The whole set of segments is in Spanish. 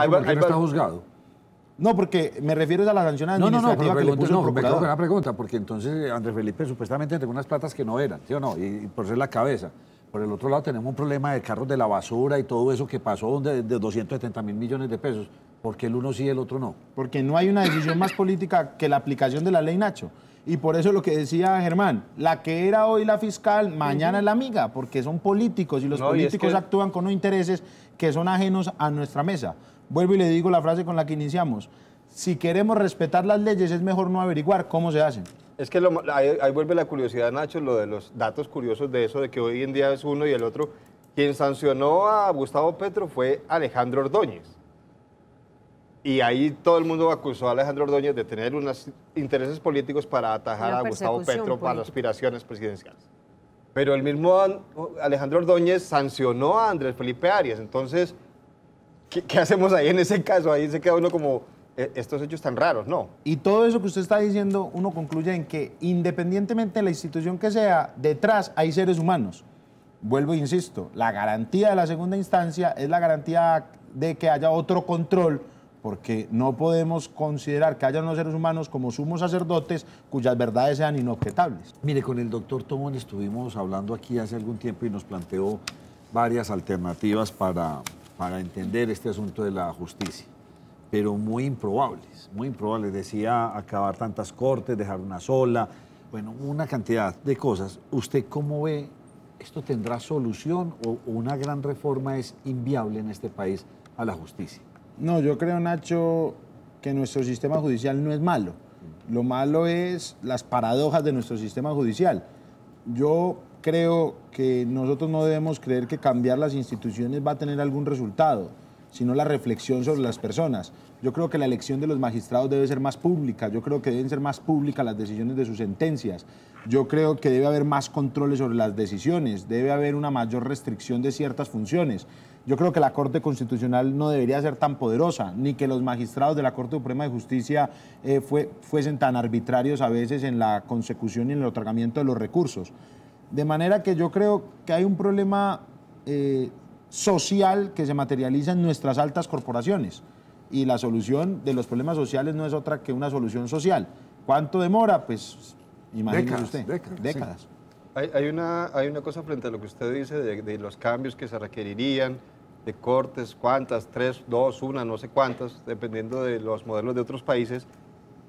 Pero no está juzgado. No, porque me refiero a la sanción administrativa no, no, no, no, la pregunta, porque entonces Andrés Felipe supuestamente entregó unas platas que no eran, ¿sí o no? Y, por ser la cabeza. Por el otro lado tenemos un problema de carros de la basura y todo eso que pasó de, de 270 mil millones de pesos. ¿Por qué el uno sí y el otro no? Porque no hay una decisión más política que la aplicación de la ley Nacho. Y por eso lo que decía Germán, la que era hoy la fiscal, mañana es la amiga, porque son políticos y los políticos actúan con intereses que son ajenos a nuestra mesa. Vuelvo y le digo la frase con la que iniciamos. Si queremos respetar las leyes, es mejor no averiguar cómo se hacen. Es que ahí, ahí, vuelve la curiosidad, Nacho, lo de los datos curiosos de eso, de que hoy en día es uno y el otro. Quien sancionó a Gustavo Petro fue Alejandro Ordóñez y ahí todo el mundo acusó a Alejandro Ordóñez de tener unos intereses políticos para atajar a Gustavo Petro para aspiraciones presidenciales. Pero el mismo Alejandro Ordóñez sancionó a Andrés Felipe Arias. Entonces, ¿qué, qué hacemos ahí en ese caso? Ahí se queda uno como, eh, estos hechos tan raros, ¿no? Y todo eso que usted está diciendo, uno concluye en que independientemente de la institución que sea, detrás hay seres humanos. Vuelvo e insisto, la garantía de la segunda instancia es la garantía de que haya otro control porque no podemos considerar que hayan los seres humanos como sumos sacerdotes cuyas verdades sean inobjetables. Mire, con el doctor Tomón estuvimos hablando aquí hace algún tiempo y nos planteó varias alternativas para, para entender este asunto de la justicia, pero muy improbables, muy improbables. Decía acabar tantas cortes, dejar una sola, bueno, una cantidad de cosas. ¿Usted cómo ve? ¿Esto tendrá solución o una gran reforma es inviable en este país a la justicia? No, yo creo, Nacho, que nuestro sistema judicial no es malo. Lo malo es las paradojas de nuestro sistema judicial. Yo creo que nosotros no debemos creer que cambiar las instituciones va a tener algún resultado sino la reflexión sobre las personas. Yo creo que la elección de los magistrados debe ser más pública, yo creo que deben ser más públicas las decisiones de sus sentencias, yo creo que debe haber más controles sobre las decisiones, debe haber una mayor restricción de ciertas funciones. Yo creo que la Corte Constitucional no debería ser tan poderosa, ni que los magistrados de la Corte Suprema de Justicia eh, fue, fuesen tan arbitrarios a veces en la consecución y en el otorgamiento de los recursos. De manera que yo creo que hay un problema eh, social que se materializa en nuestras altas corporaciones. Y la solución de los problemas sociales no es otra que una solución social. ¿Cuánto demora? Pues imagínese usted, décadas. Hay, una, hay una cosa frente a lo que usted dice de, los cambios que se requerirían, de cortes, cuántas, tres, dos, una, no sé cuántas, dependiendo de los modelos de otros países.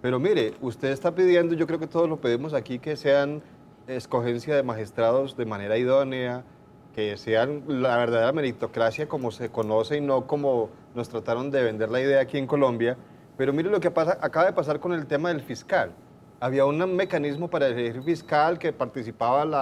Pero mire, usted está pidiendo, yo creo que todos lo pedimos aquí, que sean escogencia de magistrados de manera idónea, que sean la verdadera meritocracia como se conoce y no como nos trataron de vender la idea aquí en Colombia. Pero mire lo que pasa, acaba de pasar con el tema del fiscal. Había un mecanismo para elegir fiscal que participaba la